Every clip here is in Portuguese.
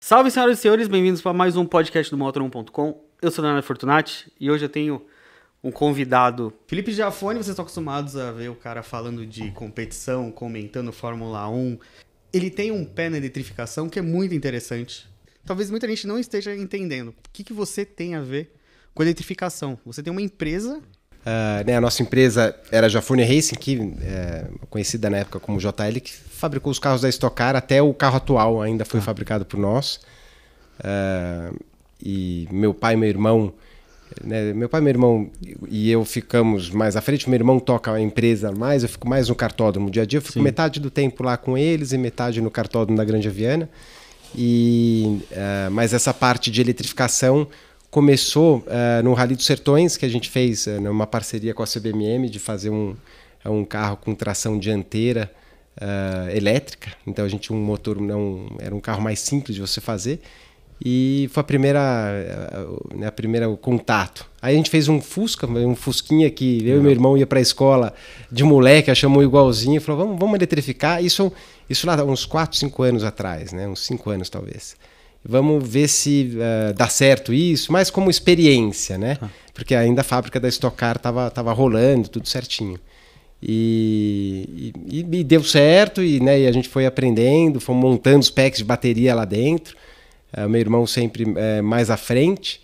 Salve, senhoras e senhores, bem-vindos para mais um podcast do Motor1.com. Eu sou o Leonardo Fortunati e hoje eu tenho um convidado. Felipe Giafone, vocês estão acostumados a ver o cara falando de competição, comentando Fórmula 1. Ele tem um pé na eletrificação que é muito interessante. Talvez muita gente não esteja entendendo. O que, que você tem a ver com eletrificação? Você tem uma empresa Uh, né, a nossa empresa era a Racing, que é conhecida na época como JL, que fabricou os carros da Stock Car, até o carro atual ainda foi ah. fabricado por nós. Uh, e meu pai e meu irmão, né, meu pai, meu irmão e eu ficamos mais à frente. Meu irmão toca a empresa mais, eu fico mais no cartódromo dia a dia. Eu fico Sim. metade do tempo lá com eles e metade no cartódromo da Grande Aviana. E, uh, mas essa parte de eletrificação começou uh, no Rally dos Sertões, que a gente fez uh, numa parceria com a CBMM de fazer um, é um carro com tração dianteira uh, elétrica. Então a gente tinha um motor, não né, era um carro mais simples de você fazer. E foi a primeira, né a, a primeira o contato. Aí a gente fez um Fusca, um Fusquinha que eu uhum. e meu uhum. irmão ia para a escola de moleque, achamos igualzinho, falou: vamos, vamos eletrificar. Isso, isso lá uns 4, 5 anos atrás, né? uns 5 anos talvez vamos ver se uh, dá certo isso, mas como experiência, né? Ah. Porque ainda a fábrica da Estocar estava tava rolando, tudo certinho. E, e, e, deu certo, e, né, e a gente foi aprendendo, foi montando os packs de bateria lá dentro. Uh, meu irmão sempre uh, mais à frente.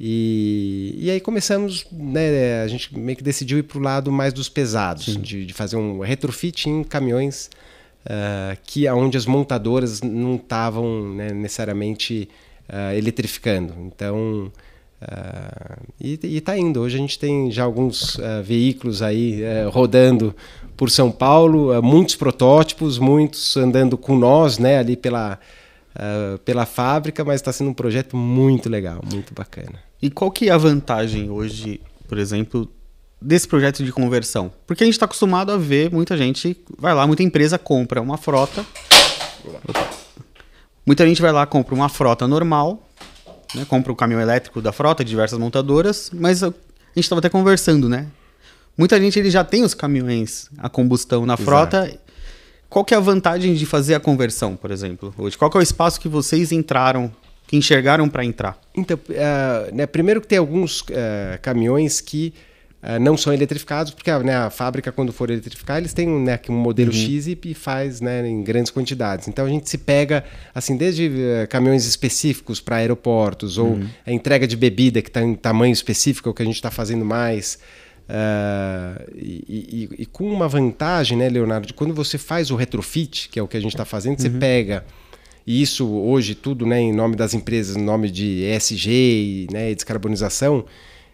E, e aí começamos, né, a gente meio que decidiu ir para o lado mais dos pesados, de, de, fazer um retrofit em caminhões uh, que aonde é as montadoras não estavam né, necessariamente uh, eletrificando. Então uh, e está indo. Hoje a gente tem já alguns veículos aí rodando por São Paulo, muitos protótipos, muitos andando com nós, né, ali pela pela fábrica, mas está sendo um projeto muito legal, muito bacana. E qual que é a vantagem hoje, por exemplo, desse projeto de conversão? Porque a gente está acostumado a ver muita gente vai lá, muita empresa compra uma frota. Muita gente vai lá compra uma frota normal, né? compra o caminhão elétrico da frota de diversas montadoras, mas a gente estava até conversando, né? Muita gente ele já tem os caminhões a combustão na Exato. frota. Qual que é a vantagem de fazer a conversão, por exemplo, hoje? Qual que é o espaço que vocês entraram que enxergaram para entrar? Então, uh, né, primeiro que tem alguns uh, caminhões que ah, não são eletrificados, porque ah, né, a fábrica, quando for eletrificar, eles têm né, um modelo uhum. X e faz né, em grandes quantidades. Então a gente se pega, assim, desde uh, caminhões específicos para aeroportos, ou uhum. a entrega de bebida que está em tamanho específico, é o que a gente está fazendo mais. Uh, e, e, e, com uma vantagem, né, Leonardo, de quando você faz o retrofit, que é o que a gente está fazendo, uhum. você pega. E isso hoje tudo né, em nome das empresas, em nome de ESG e né, descarbonização,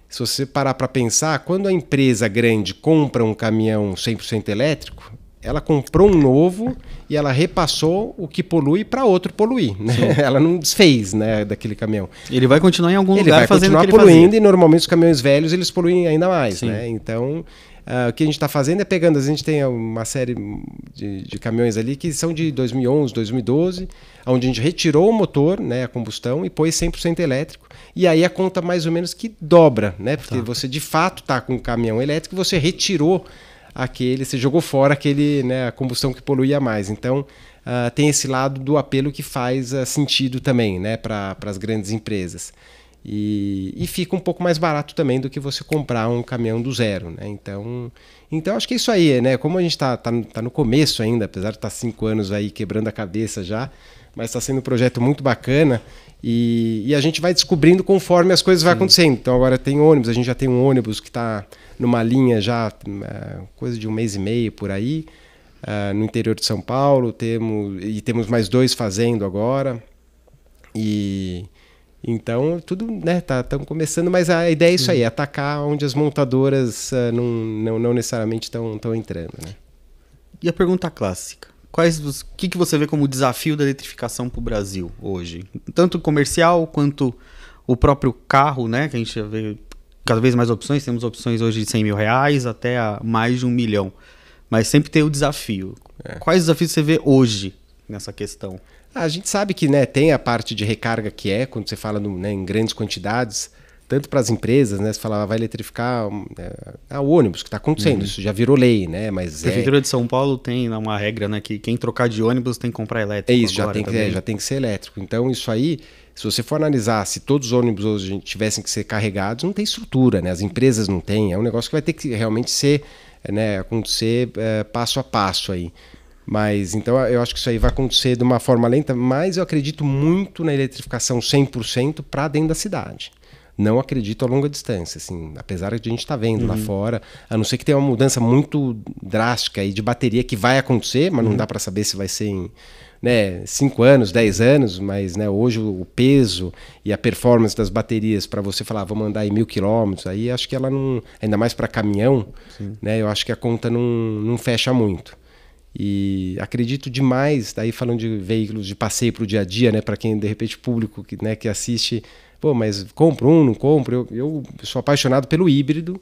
se você parar para pensar, quando a empresa grande compra um caminhão 100% elétrico, ela comprou um novo e ela repassou o que polui para outro poluir. Né? Ela não desfez né, daquele caminhão. Ele vai continuar em algum ele lugar vai continuar poluindo fazia. e normalmente os caminhões velhos eles poluem ainda mais. Né? Então Uh, o que a gente está fazendo é pegando, a gente tem uma série de, de, caminhões ali que são de 2011, 2012, onde a gente retirou o motor, né, a combustão, e pôs 100% elétrico e aí a conta mais ou menos que dobra, né? Porque tá. você de fato está com um caminhão elétrico você retirou aquele, você jogou fora aquele, né, a combustão que poluía mais. Então uh, tem esse lado do apelo que faz uh, sentido também, né, para as grandes empresas. E, e, fica um pouco mais barato também do que você comprar um caminhão do zero, né? Então, então acho que é isso aí, né? Como a gente está tá, tá no começo ainda, apesar de estar tá cinco anos aí quebrando a cabeça já, mas está sendo um projeto muito bacana. E, e, a gente vai descobrindo conforme as coisas vão acontecendo. Então agora tem ônibus, a gente já tem um ônibus que está numa linha já é, coisa de um mês e meio por aí, uh, no interior de São Paulo, temos, e temos mais dois fazendo agora. E então tudo, né, tá, estamos começando, mas a ideia é isso aí, atacar onde as montadoras uh, não, não, não necessariamente estão entrando, né? E a pergunta clássica, Quais, o que, que você vê como desafio da eletrificação para o Brasil hoje? Tanto comercial quanto o próprio carro, né? Que a gente já vê cada vez mais opções. Temos opções hoje de 100 mil reais até mais de um milhão. Mas sempre tem o desafio. É. Quais desafios você vê hoje nessa questão? A gente sabe que né, tem a parte de recarga que é, quando você fala no, né, em grandes quantidades, tanto para as empresas, né? Você falava, vai eletrificar é, ah, o ônibus, que está acontecendo, uhum. isso já virou lei, né? Mas a Prefeitura é... de São Paulo tem uma regra, né? Que quem trocar de ônibus tem que comprar elétrico. É isso, já, tem que, é, já tem que ser elétrico. Então, isso aí, se você for analisar, se todos os ônibus hoje tivessem que ser carregados, não tem estrutura, né? As empresas não têm, é um negócio que vai ter que realmente ser, né? Acontecer é, passo a passo aí. Mas então eu acho que isso aí vai acontecer de uma forma lenta, mas eu acredito muito na eletrificação 100% para dentro da cidade não acredito a longa distância, assim, apesar de a gente estar tá vendo uhum. lá fora, a não ser que tenha uma mudança muito drástica aí de bateria que vai acontecer, mas uhum. não dá para saber se vai ser em né, 5 anos, 10 anos, mas né, hoje o peso e a performance das baterias para você falar, ah, vou mandar em mil quilômetros, aí acho que ela não, ainda mais para caminhão, né, eu acho que a conta não, não fecha muito. E acredito demais, daí tá falando de veículos de passeio para o dia a dia, né, para quem de repente público que, né, que assiste, pô, mas compro um, não compro? Eu, eu sou apaixonado pelo híbrido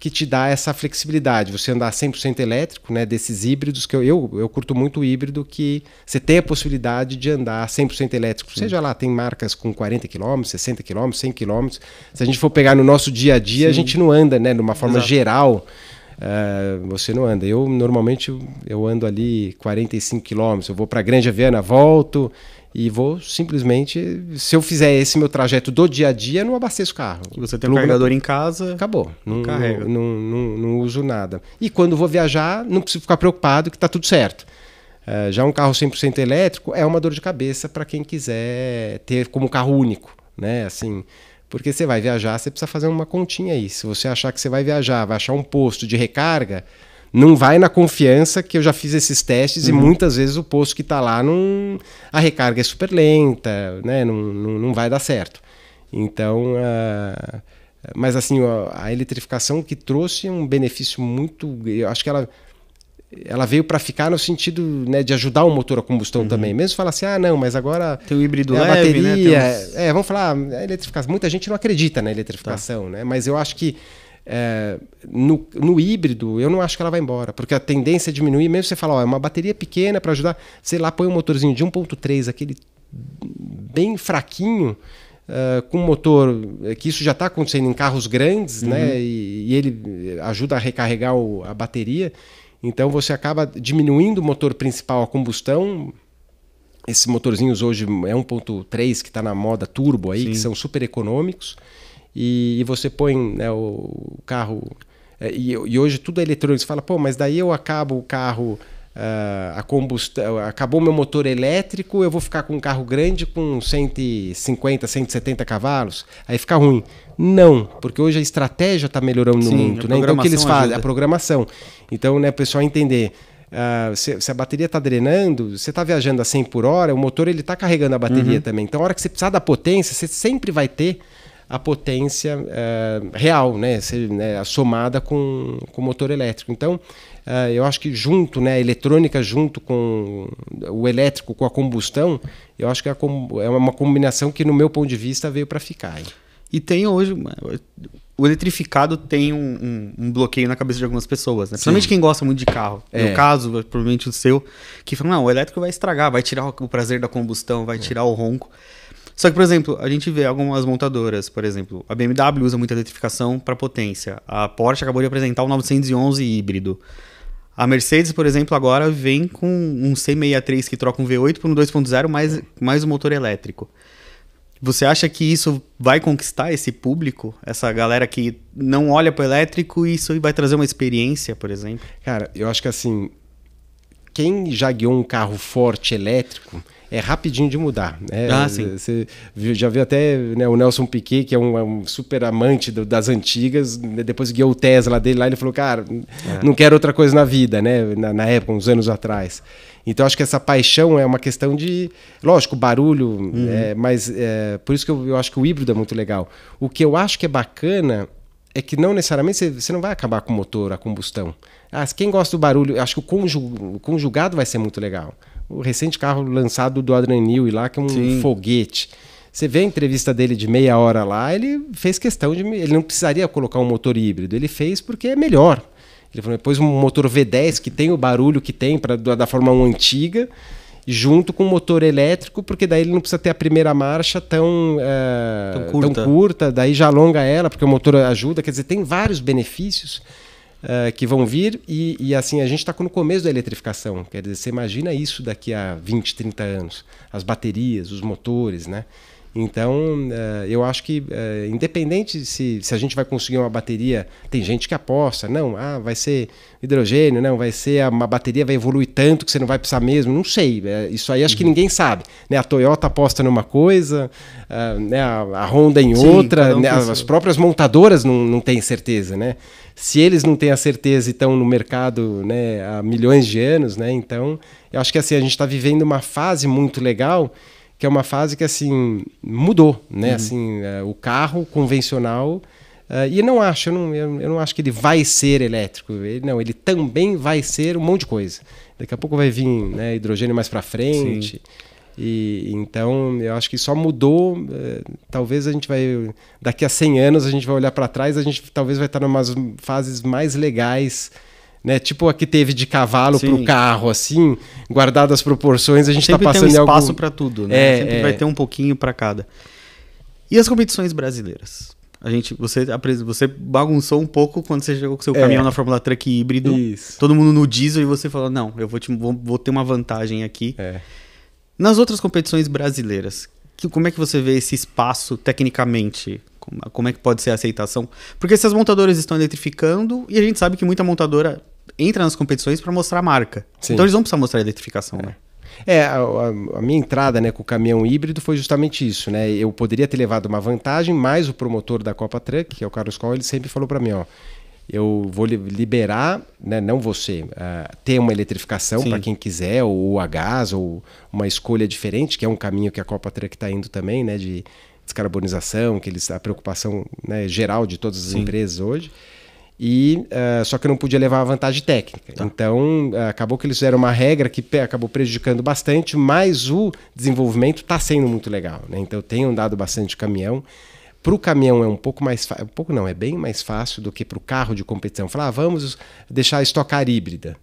que te dá essa flexibilidade, você andar 100% elétrico, né, desses híbridos que eu, eu, eu curto muito o híbrido que você tem a possibilidade de andar 100% elétrico, Sim. seja lá, tem marcas com 40 km, 60 km, 100 km. Se a gente for pegar no nosso dia a dia, Sim. a gente não anda, né, uma forma Exato. geral é, você não anda. Eu normalmente eu ando ali 45 quilômetros, eu vou para Grande Aviana, volto e vou simplesmente, se eu fizer esse meu trajeto do dia a dia, não abasteço o carro. Você tem um carregador em casa. Acabou. Não, carrega. Não, não, não, não, uso nada. E quando vou viajar, não preciso ficar preocupado que está tudo certo. É, já um carro 100% elétrico é uma dor de cabeça para quem quiser ter como carro único, né? Assim, porque você vai viajar, você precisa fazer uma continha aí. Se você achar que você vai viajar, vai achar um posto de recarga, não vai na confiança que eu já fiz esses testes uhum. e muitas vezes o posto que está lá não. A recarga é super lenta, né? Não, não, não vai dar certo. Então. Uh... Mas assim, a, a eletrificação que trouxe um benefício muito. Eu acho que ela ela veio para ficar no sentido né, de ajudar o motor a combustão uhum. também. Mesmo falar assim, ah, não, mas agora. Tem o híbrido é leve, né? bateria. Né? Uns... É, é, vamos falar, a é eletrificação. Muita gente não acredita na eletrificação, tá. né? Mas eu acho que é, no, no híbrido, eu não acho que ela vai embora, porque a tendência é diminuir. Mesmo você falar, ó, é uma bateria pequena para ajudar, sei lá, põe um motorzinho de 1,3, aquele bem fraquinho. Uh, com motor que isso já está acontecendo em carros grandes, né? uhum. né? E, e, ele ajuda a recarregar o, a bateria. Então você acaba diminuindo o motor principal a combustão. Esses motorzinhos hoje é 1.3 que está na moda turbo aí, Sim. que são super econômicos. E, e você põe né, o, carro. É, e, e, hoje tudo é eletrônico. Você fala, pô, mas daí eu acabo o carro Uh, a combustão, acabou meu motor elétrico, eu vou ficar com um carro grande com 150, 170 cavalos, aí fica ruim. Não, porque hoje a estratégia está melhorando Sim, muito, né? Então o que eles fazem? Ajuda. A programação. Então, né, o pessoal entender. Uh, se, se, a bateria está drenando, você está viajando a 100 por hora, o motor ele está carregando a bateria uhum. também. Então, a hora que você precisar da potência, você sempre vai ter a potência uh, real, né, ser, né, somada com o motor elétrico. Então, uh, eu acho que junto, né, a eletrônica junto com o elétrico, com a combustão, eu acho que é, é uma combinação que, no meu ponto de vista, veio para ficar. E tem hoje, o eletrificado tem um, um, um, bloqueio na cabeça de algumas pessoas, né? Principalmente Sim. quem gosta muito de carro. É. No caso, provavelmente o seu, que fala, não, o elétrico vai estragar, vai tirar o prazer da combustão, vai é. tirar o ronco. Só que, por exemplo, a gente vê algumas montadoras, por exemplo, a BMW usa muita eletrificação para potência. A Porsche acabou de apresentar o 911 híbrido. A Mercedes, por exemplo, agora vem com um C63 que troca um V8 por um 2.0 mais, mais um motor elétrico. Você acha que isso vai conquistar esse público? Essa galera que não olha para o elétrico e isso vai trazer uma experiência, por exemplo? Cara, eu acho que assim, quem já guiou um carro forte elétrico é rapidinho de mudar. Né? Ah, sim. Você já viu até né, o Nelson Piquet, que é um, é um super amante do, das antigas, né, depois guiou o Tesla dele lá, ele falou, cara, é. não quero outra coisa na vida, né? Na, na, época, uns anos atrás. Então, acho que essa paixão é uma questão de. Lógico, barulho, uhum. é, mas é, por isso que eu, eu acho que o híbrido é muito legal. O que eu acho que é bacana é que não necessariamente você, não vai acabar com o motor, a combustão. Ah, quem gosta do barulho, acho que o, conjugado vai ser muito legal. O recente carro lançado do Adrian Newey lá, que é um Sim. foguete. Você vê a entrevista dele de meia hora lá, ele fez questão de. Ele não precisaria colocar um motor híbrido, ele fez porque é melhor. Ele falou, depois um motor V10 que tem o barulho que tem pra, da, da Fórmula 1 antiga, junto com o motor elétrico, porque daí ele não precisa ter a primeira marcha tão, é, tão, curta. tão, curta. daí já alonga ela, porque o motor ajuda. Quer dizer, tem vários benefícios é, que vão vir, e, e assim, a gente está no começo da eletrificação. Quer dizer, você imagina isso daqui a 20, 30 anos: as baterias, os motores, né? Então, eh, eu acho que, eh, independente se, se a gente vai conseguir uma bateria, tem gente que aposta, não, ah, vai ser hidrogênio, não, vai ser uma bateria vai evoluir tanto que você não vai precisar mesmo, não sei. É, isso aí acho que uhum. ninguém sabe. Né? A Toyota aposta numa coisa, ah, né? a, Honda em Sim, outra, um né? as próprias montadoras não, não têm certeza, né? se eles não têm a certeza e estão no mercado né, há milhões de anos, né, então eu acho que assim, a gente está vivendo uma fase muito legal que é uma fase que assim mudou, né? Uhum. Assim, é, o carro convencional uh, e não acho, eu não, eu, eu, não acho que ele vai ser elétrico. Ele, não, ele também vai ser um monte de coisa. Daqui a pouco vai vir né, hidrogênio mais para frente. E, então, eu acho que só mudou. É, talvez a gente vai. Daqui a 100 anos, a gente vai olhar para trás, a gente talvez vai estar em umas fases mais legais né? Tipo a que teve de cavalo para o carro, assim, guardado as proporções, a gente está passando tem um espaço algum... para tudo, né? É, Sempre é... vai ter um pouquinho para cada. E as competições brasileiras? A gente, você, você bagunçou um pouco quando você chegou com seu é. caminhão é. na Fórmula Truck híbrido, Isso. todo mundo no diesel e você falou: não, eu vou, te, vou, vou ter uma vantagem aqui. É. Nas outras competições brasileiras, que, como é que você vê esse espaço tecnicamente? Como é que pode ser a aceitação? Porque se as montadoras estão eletrificando, e a gente sabe que muita montadora entra nas competições para mostrar a marca. Sim. Então eles vão precisar mostrar a eletrificação, é. né? É, a, a, minha entrada né, com o caminhão híbrido foi justamente isso, né? Eu poderia ter levado uma vantagem, mas o promotor da Copa Truck, que é o Carlos Coll, ele sempre falou para mim, ó, eu vou liberar, né, não você, uh, ter uma eletrificação para quem quiser, ou a gás, ou uma escolha diferente, que é um caminho que a Copa Truck está indo também, né, de descarbonização, que eles, a preocupação né, geral de todas as Sim. empresas hoje. E, uh, só que não podia levar a vantagem técnica. Tá. Então, uh, acabou que eles fizeram uma regra que acabou prejudicando bastante, mas o desenvolvimento está sendo muito legal. Né? Então, tem andado bastante caminhão. Para o caminhão é um pouco mais fácil, um pouco não, é bem mais fácil do que para o carro de competição. Falar, ah, vamos deixar a estocar híbrida.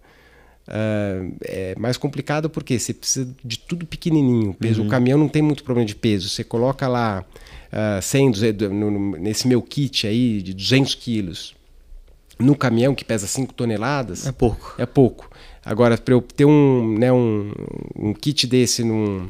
Uh, é mais complicado porque você precisa de tudo pequenininho. Peso, uhum. O caminhão não tem muito problema de peso. Você coloca lá uh, 100, 200, no, no, nesse meu kit aí de 200 quilos. No caminhão que pesa 5 toneladas. É pouco. É pouco. Agora, para eu ter um, né, um, um kit desse num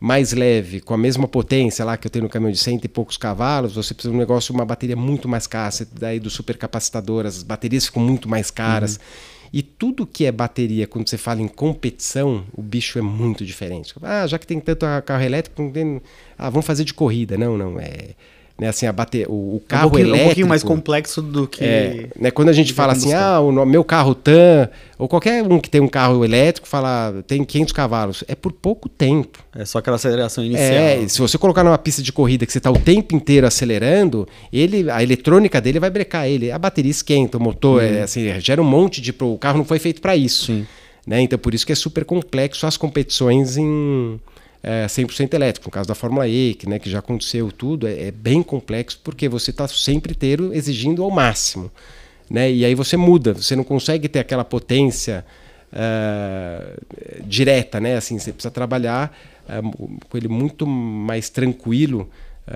mais leve, com a mesma potência lá que eu tenho no caminhão de cento e poucos cavalos, você precisa de um negócio, uma bateria muito mais cara. Daí do supercapacitador, as baterias ficam muito mais caras. Uhum. E tudo que é bateria, quando você fala em competição, o bicho é muito diferente. Ah, já que tem tanto carro elétrico, tem... ah, vamos fazer de corrida. Não, não. É né? Assim, a bater, o, o carro um elétrico... É um pouquinho mais complexo do que... É, né? Quando a gente fala assim, é ah, o meu carro tan ou qualquer um que tem um carro elétrico, fala, tem 500 cavalos. É por pouco tempo. É só aquela aceleração inicial. É, se você colocar numa pista de corrida que você está o tempo inteiro acelerando, ele, a eletrônica dele vai brecar ele. A bateria esquenta, o motor, é, hum. é, assim, gera um monte de... O carro não foi feito para isso. Sim. Né? Então, por isso que é super complexo as competições em é, 100% elétrico. No caso da Fórmula E, que, né, que já aconteceu tudo, é, é bem complexo porque você está sempre ter, exigindo ao máximo. Né? E aí você muda, você não consegue ter aquela potência uh, direta, né? Assim, você precisa trabalhar uh, com ele muito mais tranquilo uh,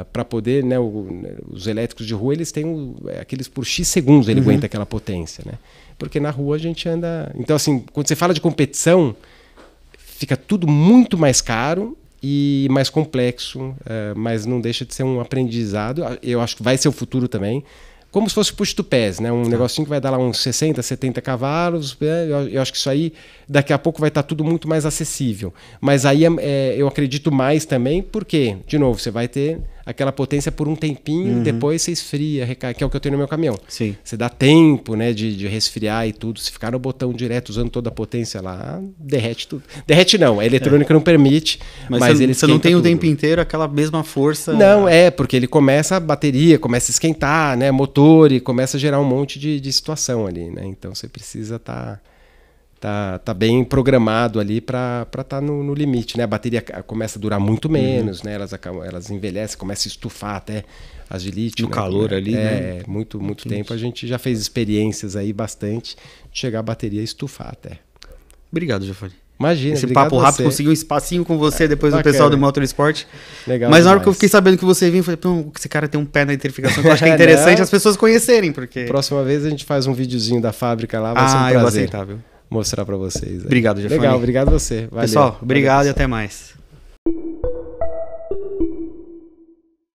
é, para poder, né? O, os elétricos de rua eles têm o, aqueles por x segundos ele uhum. aguenta aquela potência, né? Porque na rua a gente anda. Então assim, quando você fala de competição fica tudo muito mais caro e mais complexo, é, mas não deixa de ser um aprendizado. Eu acho que vai ser o futuro também. Como se fosse push to pés, né? Um tá. negocinho que vai dar lá uns 60, 70 cavalos. Né? Eu acho que isso aí, daqui a pouco, vai estar tá tudo muito mais acessível. Mas aí é, é, eu acredito mais também, porque, de novo, você vai ter aquela potência por um tempinho, uhum. depois você esfria, que é o que eu tenho no meu caminhão. Sim. Você dá tempo, né, de, de resfriar e tudo. Se ficar no botão direto usando toda a potência lá, derrete tudo. Derrete não, a eletrônica é. não permite, mas, mas você, ele Você não tem tudo. o tempo inteiro aquela mesma força. Não, é, porque ele começa a bateria, começa a esquentar, né, motor e começa a gerar um monte de, de situação ali, né? Então você precisa estar tá tá, tá bem programado ali para estar tá no, no, limite, né? A bateria começa a durar muito uhum. menos, uhum. né? Elas, elas envelhecem, começa a estufar até as gilite. No né? calor ali, é, né? É, muito, muito tempo. A gente já fez experiências aí bastante de chegar a bateria a estufar até. Obrigado, Jafari. Imagina, Esse papo rápido, consegui um espacinho com você é, depois Bacana. do pessoal do Motorsport. Legal. Mas na hora que eu fiquei sabendo que você vinha, eu falei, pô, esse cara tem um pé na eletrificação que eu acho que é interessante as pessoas conhecerem, porque. Próxima vez a gente faz um videozinho da fábrica lá, vai ah, ser um prazer. Ah, eu vou aceitar, viu? mostrar para vocês. Obrigado, Jefferson. Legal, obrigado você. Valeu. Pessoal, obrigado Valeu. e até mais.